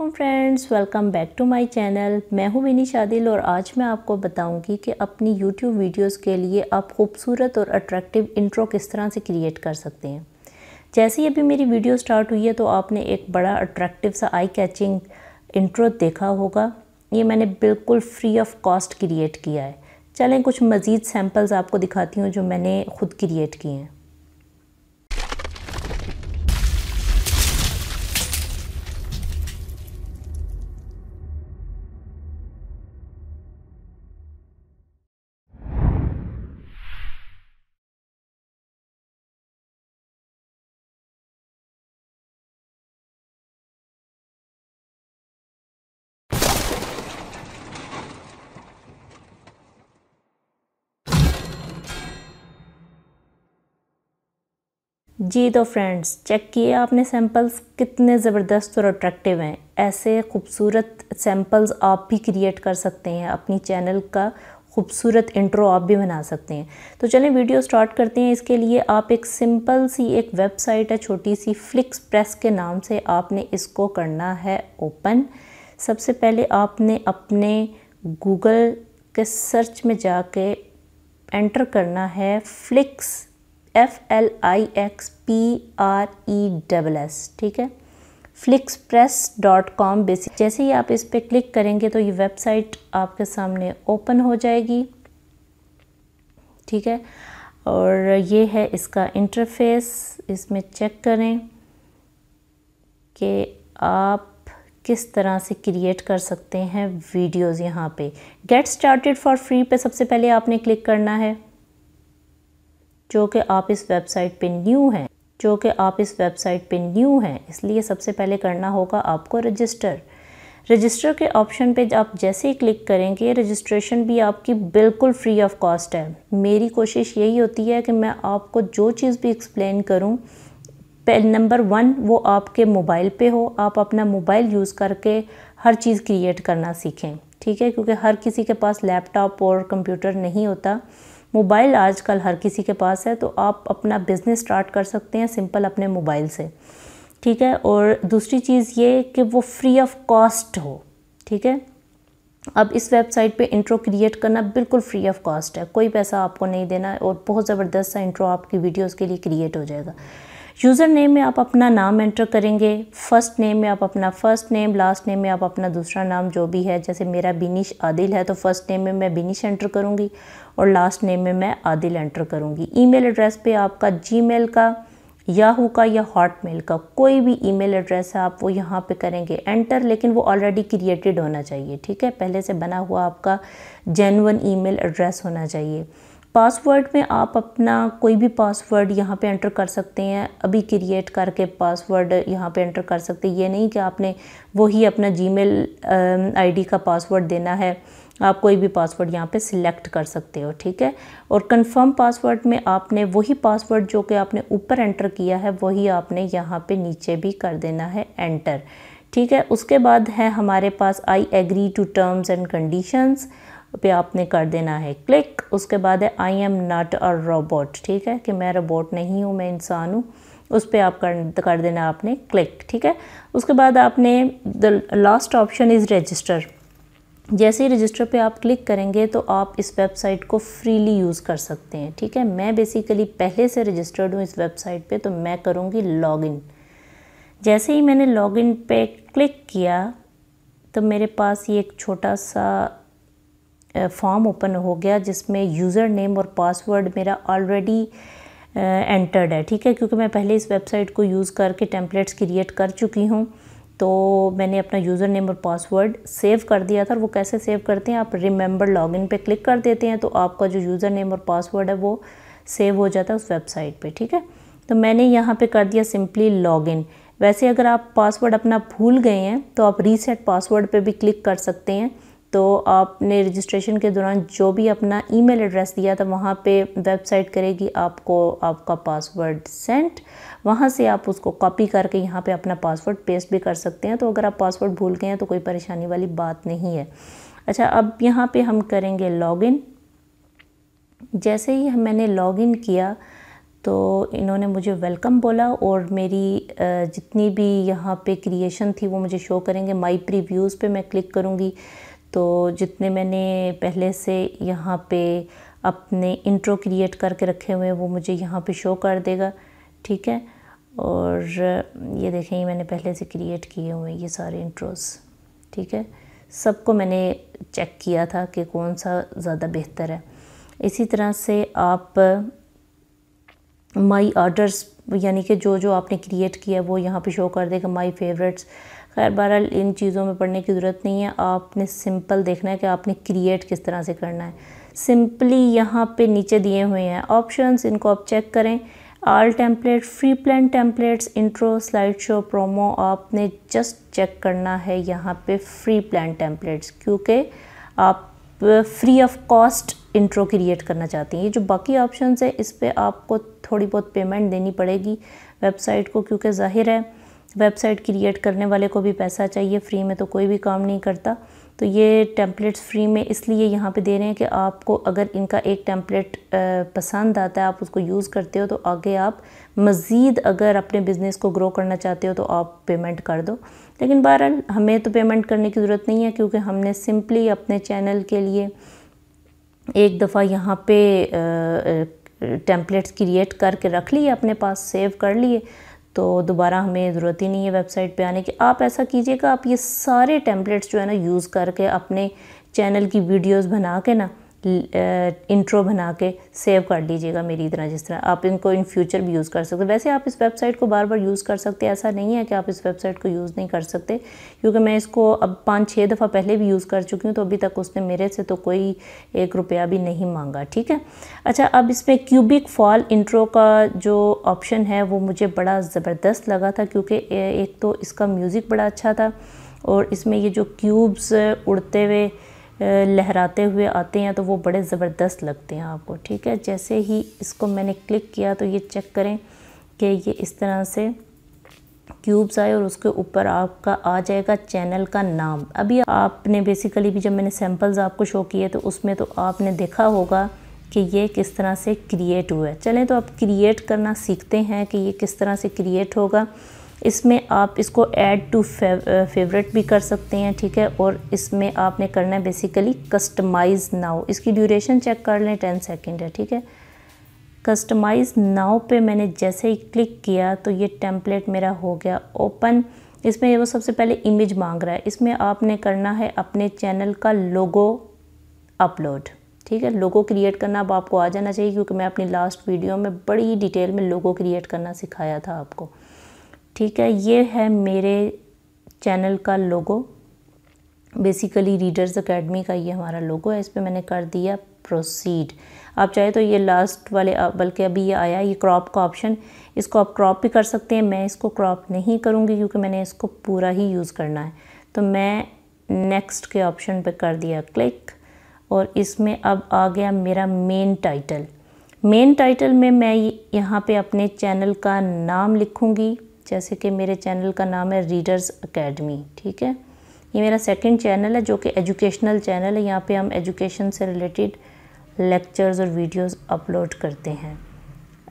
अल्लाम friends welcome back to my channel मैं हूं विनी शादिल और आज मैं आपको बताऊंगी कि अपनी यूट्यूब वीडियोस के लिए आप खूबसूरत और अट्रैक्टिव इंट्रो किस तरह से क्रिएट कर सकते हैं जैसे ही अभी मेरी वीडियो स्टार्ट हुई है तो आपने एक बड़ा अट्रैक्टिव सा आई कैचिंग इंट्रो देखा होगा ये मैंने बिल्कुल फ्री ऑफ कॉस्ट क्रिएट किया है चलें कुछ मज़ीद सैम्पल्स आपको दिखाती हूँ जो मैंने ख़ुद क्रिएट किए हैं जी तो फ्रेंड्स चेक किए आपने सैम्पल्स कितने ज़बरदस्त और अट्रैक्टिव हैं ऐसे खूबसूरत सैम्पल्स आप भी क्रिएट कर सकते हैं अपनी चैनल का खूबसूरत इंट्रो आप भी बना सकते हैं तो चलें वीडियो स्टार्ट करते हैं इसके लिए आप एक सिंपल सी एक वेबसाइट है छोटी सी फ्लिक्स प्रेस के नाम से आपने इसको करना है ओपन सबसे पहले आपने अपने गूगल के सर्च में जाके एंटर करना है Flix F L I X P R E double S ठीक है Flixpress dot com basic जैसे ही आप इस पर क्लिक करेंगे तो ये वेबसाइट आपके सामने ओपन हो जाएगी ठीक है और ये है इसका इंटरफेस इसमें चेक करें कि आप किस तरह से क्रिएट कर सकते हैं वीडियोस यहाँ पे गेट स्टार्टेड फॉर फ्री पे सबसे पहले आपने क्लिक करना है जो कि आप इस वेबसाइट पे न्यू हैं जो कि आप इस वेबसाइट पे न्यू हैं इसलिए सबसे पहले करना होगा आपको रजिस्टर रजिस्टर के ऑप्शन पे आप जैसे ही क्लिक करेंगे रजिस्ट्रेशन भी आपकी बिल्कुल फ्री ऑफ कॉस्ट है मेरी कोशिश यही होती है कि मैं आपको जो चीज़ भी एक्सप्लेन करूँ नंबर वन वो आपके मोबाइल पे हो आप अपना मोबाइल यूज़ करके हर चीज़ क्रिएट करना सीखें ठीक है क्योंकि हर किसी के पास लैपटॉप और कंप्यूटर नहीं होता मोबाइल आजकल हर किसी के पास है तो आप अपना बिज़नेस स्टार्ट कर सकते हैं सिंपल अपने मोबाइल से ठीक है और दूसरी चीज़ ये कि वो फ्री ऑफ कॉस्ट हो ठीक है अब इस वेबसाइट पे इंट्रो क्रिएट करना बिल्कुल फ्री ऑफ कॉस्ट है कोई पैसा आपको नहीं देना और बहुत ज़बरदस्त सा इंट्रो आपकी वीडियोस के लिए क्रिएट हो जाएगा यूज़र नेम में आप अपना नाम एंटर करेंगे फ़र्स्ट नेम में आप अपना फ़र्स्ट नेम लास्ट नेम में आप अपना दूसरा नाम जो भी है जैसे मेरा बिनिश आदिल है तो फ़र्स्ट नेम में मैं बिनिश एंटर करूँगी और लास्ट नेम में मैं आदिल एंटर करूँगी ईमेल एड्रेस पे आपका जीमेल का याहू का या हॉटमेल का कोई भी ईमेल एड्रेस है आप वो यहाँ पे करेंगे एंटर लेकिन वो ऑलरेडी क्रिएटेड होना चाहिए ठीक है पहले से बना हुआ आपका जेनवन ईमेल एड्रेस होना चाहिए पासवर्ड में आप अपना कोई भी पासवर्ड यहाँ पे एंटर कर सकते हैं अभी क्रिएट करके पासवर्ड यहाँ पे एंटर कर सकते हैं ये नहीं कि आपने वही अपना जीमेल आईडी का पासवर्ड देना है आप कोई भी पासवर्ड यहाँ पे सिलेक्ट कर सकते हो ठीक है और कंफर्म पासवर्ड में आपने वही पासवर्ड जो कि आपने ऊपर एंटर किया है वही आपने यहाँ पे नीचे भी कर देना है एंटर ठीक है उसके बाद है हमारे पास I agree to terms and conditions पे आपने कर देना है क्लिक उसके बाद है I am not a robot ठीक है कि मैं रोबोट नहीं हूँ मैं इंसान हूँ उस पर आप कर कर देना आपने क्लिक ठीक है उसके बाद आपने the last option is register जैसे ही रजिस्टर पे आप क्लिक करेंगे तो आप इस वेबसाइट को फ्रीली यूज़ कर सकते हैं ठीक है मैं बेसिकली पहले से रजिस्टर्ड हूँ इस वेबसाइट पे तो मैं करूँगी लॉगिन जैसे ही मैंने लॉगिन पे क्लिक किया तो मेरे पास ये एक छोटा सा फॉर्म ओपन हो गया जिसमें यूज़र नेम और पासवर्ड मेरा ऑलरेडी एंटर्ड है ठीक है क्योंकि मैं पहले इस वेबसाइट को यूज़ करके टेम्पलेट्स क्रिएट कर चुकी हूँ तो मैंने अपना यूज़र नेम और पासवर्ड सेव कर दिया था और वो कैसे सेव करते हैं आप रिमेंबर लॉगिन पे क्लिक कर देते हैं तो आपका जो यूज़र नेम और पासवर्ड है वो सेव हो जाता है उस वेबसाइट पे ठीक है तो मैंने यहाँ पे कर दिया सिंपली लॉगिन वैसे अगर आप पासवर्ड अपना भूल गए हैं तो आप रीसेट पासवर्ड पर भी क्लिक कर सकते हैं तो आपने रजिस्ट्रेशन के दौरान जो भी अपना ईमेल एड्रेस दिया था वहाँ पे वेबसाइट करेगी आपको आपका पासवर्ड सेंट वहाँ से आप उसको कॉपी करके यहाँ पे अपना पासवर्ड पेस्ट भी कर सकते हैं तो अगर आप पासवर्ड भूल गए हैं तो कोई परेशानी वाली बात नहीं है अच्छा अब यहाँ पे हम करेंगे लॉगिन जैसे ही मैंने लॉगिन किया तो इन्होंने मुझे वेलकम बोला और मेरी जितनी भी यहाँ पे क्रिएशन थी वो मुझे शो करेंगे माई प्रीव्यूज़ पे मैं क्लिक करूँगी तो जितने मैंने पहले से यहाँ पे अपने इंट्रो क्रिएट करके रखे हुए हैं वो मुझे यहाँ पे शो कर देगा ठीक है और ये देखें ये मैंने पहले से क्रिएट किए हुए हैं ये सारे इंट्रोस ठीक है सबको मैंने चेक किया था कि कौन सा ज़्यादा बेहतर है इसी तरह से आप माई ऑर्डर्स यानी कि जो जो आपने क्रिएट किया है वो यहाँ पे शो कर देगा माई फेवरेट्स खैर बहरहाल इन चीज़ों में पढ़ने की ज़रूरत नहीं है आपने सिंपल देखना है कि आपने क्रिएट किस तरह से करना है सिंपली यहाँ पे नीचे दिए हुए हैं ऑप्शंस इनको आप चेक करें all template free plan templates intro slideshow promo आपने जस्ट चेक करना है यहाँ पे फ्री प्लान टेम्पलेट्स क्योंकि आप free of cost intro create करना चाहती हैं ये जो बाकी ऑप्शंस है इस पर आपको थोड़ी बहुत पेमेंट देनी पड़ेगी वेबसाइट को क्योंकि जाहिर है वेबसाइट क्रिएट करने वाले को भी पैसा चाहिए फ्री में तो कोई भी काम नहीं करता तो ये टेम्पलेट्स फ्री में इसलिए यहाँ पे दे रहे हैं कि आपको अगर इनका एक टेम्पलेट पसंद आता है आप उसको यूज़ करते हो तो आगे आप मज़ीद अगर अपने बिज़नेस को ग्रो करना चाहते हो तो आप पेमेंट कर दो लेकिन बहरहाल हमें तो पेमेंट करने की ज़रूरत नहीं है क्योंकि हमने सिंपली अपने चैनल के लिए एक दफ़ा यहाँ पे टेम्पलेट्स क्रिएट करके रख लिए अपने पास सेव कर लिए तो दोबारा हमें ज़रूरत ही नहीं है वेबसाइट पे आने की आप ऐसा कीजिएगा आप ये सारे टेम्पलेट्स जो है ना यूज़ करके अपने चैनल की वीडियोस बना के ना इंट्रो बना के सेव कर लीजिएगा मेरी इतना जिस तरह आप इनको इन फ्यूचर भी यूज़ कर सकते वैसे आप इस वेबसाइट को बार बार यूज़ कर सकते ऐसा नहीं है कि आप इस वेबसाइट को यूज़ नहीं कर सकते क्योंकि मैं इसको अब पाँच छः दफ़ा पहले भी यूज़ कर चुकी हूँ तो अभी तक उसने मेरे से तो कोई एक रुपया भी नहीं मांगा ठीक है अच्छा अब इसमें क्यूबिक फॉल इंट्रो का जो ऑप्शन है वो मुझे बड़ा ज़बरदस्त लगा था क्योंकि एक तो इसका म्यूज़िक बड़ा अच्छा था और इसमें ये जो क्यूब्स उड़ते हुए लहराते हुए आते हैं तो वो बड़े ज़बरदस्त लगते हैं आपको ठीक है जैसे ही इसको मैंने क्लिक किया तो ये चेक करें कि ये इस तरह से क्यूब्स आए और उसके ऊपर आपका आ जाएगा चैनल का नाम अभी आपने बेसिकली भी जब मैंने सैम्पल्स आपको शो किए तो उसमें तो आपने देखा होगा कि ये किस तरह से क्रिएट हुआ है चलें तो आप क्रिएट करना सीखते हैं कि ये किस तरह से क्रिएट होगा इसमें आप इसको ऐड टू फेवरेट भी कर सकते हैं ठीक है और इसमें आपने करना है बेसिकली कस्टमाइज नाउ इसकी ड्यूरेशन चेक कर लें टेन सेकेंड है ठीक है कस्टमाइज नाउ पे मैंने जैसे ही क्लिक किया तो ये टेम्पलेट मेरा हो गया ओपन इसमें वो सबसे पहले इमेज मांग रहा है इसमें आपने करना है अपने चैनल का लोगो अपलोड ठीक है लोगो क्रिएट करना अब आपको आ जाना चाहिए क्योंकि मैं अपनी लास्ट वीडियो में बड़ी डिटेल में लोगो क्रिएट करना सिखाया था आपको ठीक है ये है मेरे चैनल का लोगो बेसिकली रीडर्स एकेडमी का ये हमारा लोगो है इस पर मैंने कर दिया प्रोसीड आप चाहे तो ये लास्ट वाले बल्कि अभी ये आया ये क्रॉप का ऑप्शन इसको आप क्रॉप भी कर सकते हैं मैं इसको क्रॉप नहीं करूँगी क्योंकि मैंने इसको पूरा ही यूज़ करना है तो मैं नेक्स्ट के ऑप्शन पर कर दिया क्लिक और इसमें अब आ गया मेरा मेन टाइटल मेन टाइटल में मैं यहाँ पे अपने चैनल का नाम लिखूँगी जैसे कि मेरे चैनल का नाम है रीडर्स अकेडमी ठीक है ये मेरा सेकंड चैनल है जो कि एजुकेशनल चैनल है यहाँ पे हम एजुकेशन से रिलेटेड लेक्चर्स और वीडियोस अपलोड करते हैं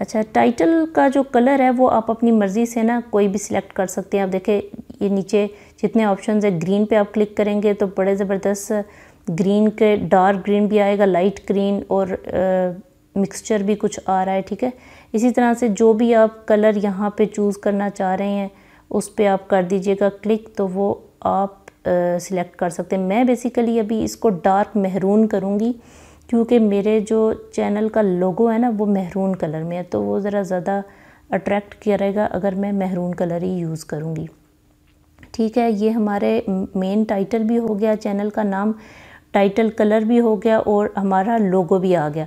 अच्छा टाइटल का जो कलर है वो आप अपनी मर्ज़ी से ना कोई भी सिलेक्ट कर सकते हैं आप देखें ये नीचे जितने ऑप्शन है ग्रीन पे आप क्लिक करेंगे तो बड़े ज़बरदस्त ग्रीन के डार्क ग्रीन भी आएगा लाइट ग्रीन और मिक्सचर भी कुछ आ रहा है ठीक है इसी तरह से जो भी आप कलर यहाँ पे चूज़ करना चाह रहे हैं उस पर आप कर दीजिएगा क्लिक तो वो आप सिलेक्ट कर सकते हैं मैं बेसिकली अभी इसको डार्क महरून करूँगी क्योंकि मेरे जो चैनल का लोगो है ना वो महरून कलर में है तो वो ज़रा ज़्यादा अट्रैक्ट किया रहेगा अगर मैं महरून कलर ही यूज़ करूँगी ठीक है ये हमारे मेन टाइटल भी हो गया चैनल का नाम टाइटल कलर भी हो गया और हमारा लोगो भी आ गया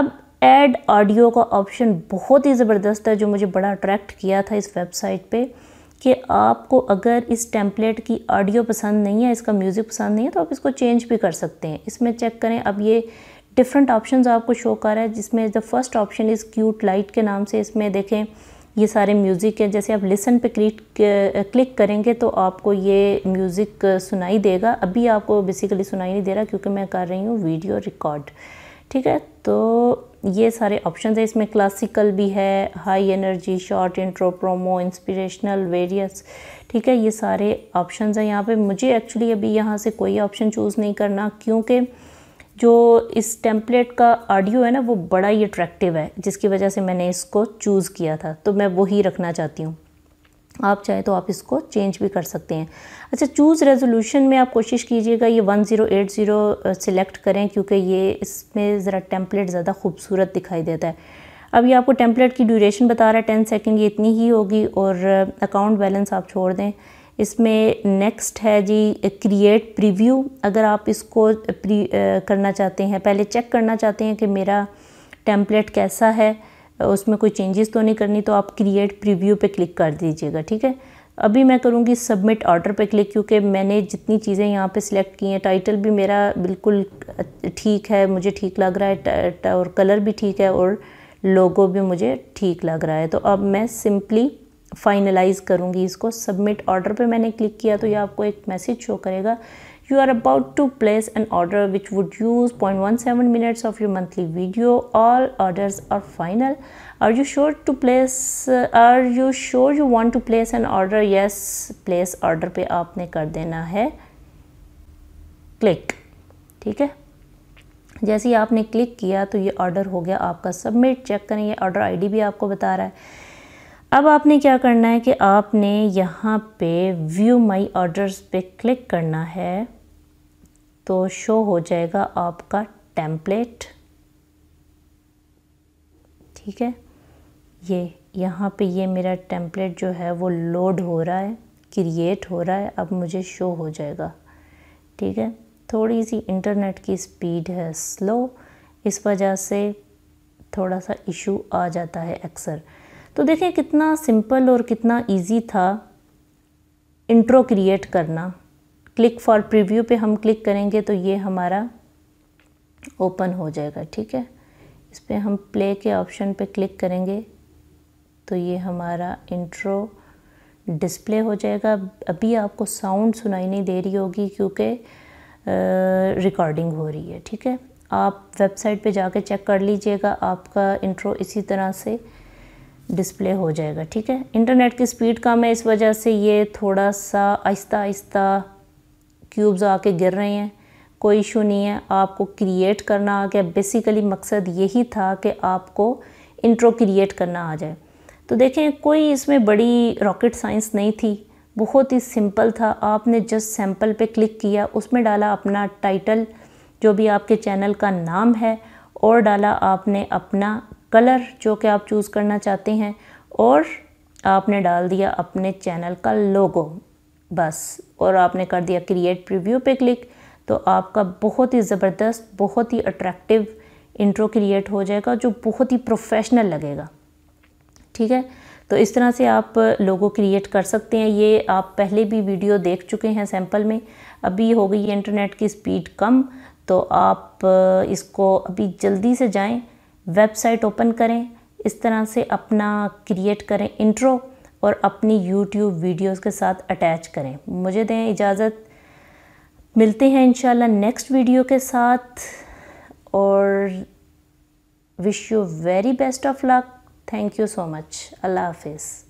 अब ऐड ऑडियो का ऑप्शन बहुत ही ज़बरदस्त है जो मुझे बड़ा अट्रैक्ट किया था इस वेबसाइट पे कि आपको अगर इस टेम्पलेट की ऑडियो पसंद नहीं है इसका म्यूज़िक पसंद नहीं है तो आप इसको चेंज भी कर सकते हैं इसमें चेक करें अब ये डिफरेंट ऑप्शन आपको शो कर रहा है जिसमें the first option is cute light के नाम से इसमें देखें ये सारे म्यूज़िक हैं जैसे आप लिसन पे क्लिक क्लिक करेंगे तो आपको ये म्यूज़िक सुनाई देगा अभी आपको बेसिकली सुनाई नहीं दे रहा क्योंकि मैं कर रही हूँ वीडियो रिकॉर्ड ठीक है तो ये सारे ऑप्शन है इसमें क्लासिकल भी है high energy short intro promo inspirational various ठीक है ये सारे ऑप्शन हैं यहाँ पे मुझे एक्चुअली अभी यहाँ से कोई ऑप्शन चूज़ नहीं करना क्योंकि जो इस टेम्पलेट का ऑडियो है ना वो बड़ा ही अट्रैक्टिव है जिसकी वजह से मैंने इसको चूज़ किया था तो मैं वही रखना चाहती हूँ आप चाहे तो आप इसको चेंज भी कर सकते हैं अच्छा चूज़ रेजोल्यूशन में आप कोशिश कीजिएगा ये 1080 सिलेक्ट करें क्योंकि ये इसमें ज़रा टेम्पलेट ज़्यादा खूबसूरत दिखाई देता है अब ये आपको टेम्पलेट की ड्यूरेशन बता रहा है टेन सेकेंड ये इतनी ही होगी और अकाउंट बैलेंस आप छोड़ दें इसमें नेक्स्ट है जी क्रिएट प्रीव्यू अगर आप इसको प्री करना चाहते हैं पहले चेक करना चाहते हैं कि मेरा टेम्पलेट कैसा है उसमें कोई चेंजेस तो नहीं करनी तो आप क्रिएट प्रीव्यू पे क्लिक कर दीजिएगा ठीक है अभी मैं करूँगी सबमिट ऑर्डर पे क्लिक क्योंकि मैंने जितनी चीज़ें यहाँ पे सिलेक्ट की हैं टाइटल भी मेरा बिल्कुल ठीक है मुझे ठीक लग रहा है और कलर भी ठीक है और लोगो भी मुझे ठीक लग रहा है तो अब मैं सिंपली फाइनलाइज़ करूँगी इसको सबमिट ऑर्डर पे मैंने क्लिक किया तो ये आपको एक मैसेज शो करेगा you are about to place an order which would use 0.17 minutes of your monthly video all orders are final are you sure to place uh, are you sure you want to place an order yes place order pe aapne kar dena hai click theek hai जैसे ही आपने click किया तो ये order हो गया आपका submit check करें ये ऑर्डर आईडी भी आपको बता रहा है अब आपने क्या करना है कि आपने यहाँ पे व्यू माई ऑर्डर्स पे क्लिक करना है तो शो हो जाएगा आपका टेम्पलेट ठीक है ये यहाँ पे ये मेरा टेम्पलेट जो है वो लोड हो रहा है क्रिएट हो रहा है अब मुझे शो हो जाएगा ठीक है थोड़ी सी इंटरनेट की स्पीड है स्लो इस वजह से थोड़ा सा इशू आ जाता है अक्सर तो देखिए कितना सिंपल और कितना इजी था इंट्रो क्रिएट करना क्लिक फॉर प्रीव्यू पे हम क्लिक करेंगे तो ये हमारा ओपन हो जाएगा ठीक है इस पर हम प्ले के ऑप्शन पे क्लिक करेंगे तो ये हमारा इंट्रो डिस्प्ले हो जाएगा अभी आपको साउंड सुनाई नहीं दे रही होगी क्योंकि रिकॉर्डिंग हो रही है ठीक है आप वेबसाइट पे जाके चेक कर लीजिएगा आपका इंट्रो इसी तरह से डिस्प्ले हो जाएगा ठीक है इंटरनेट की स्पीड कम है इस वजह से ये थोड़ा सा आहिस्ता आहिस्ता क्यूब्स आके गिर रहे हैं कोई इशू नहीं है आपको क्रिएट करना आ गया बेसिकली मकसद यही था कि आपको इंट्रो क्रिएट करना आ जाए तो देखें कोई इसमें बड़ी रॉकेट साइंस नहीं थी बहुत ही सिंपल था आपने जस्ट सैम्पल पे क्लिक किया उसमें डाला अपना टाइटल जो भी आपके चैनल का नाम है और डाला आपने अपना कलर जो कि आप चूज़ करना चाहते हैं और आपने डाल दिया अपने चैनल का लोगो बस और आपने कर दिया क्रिएट प्रीव्यू पे क्लिक तो आपका बहुत ही ज़बरदस्त बहुत ही अट्रैक्टिव इंट्रो क्रिएट हो जाएगा जो बहुत ही प्रोफेशनल लगेगा ठीक है तो इस तरह से आप लोगो क्रिएट कर सकते हैं ये आप पहले भी वीडियो देख चुके हैं सैम्पल में अभी हो गई है इंटरनेट की स्पीड कम तो आप इसको अभी जल्दी से जाएं वेबसाइट ओपन करें इस तरह से अपना क्रिएट करें इंट्रो और अपनी यूट्यूब वीडियोस के साथ अटैच करें मुझे दें इजाज़त मिलते हैं इंशाल्लाह नेक्स्ट वीडियो के साथ और wish you very best of luck thank you so much अल्लाह हाफिज़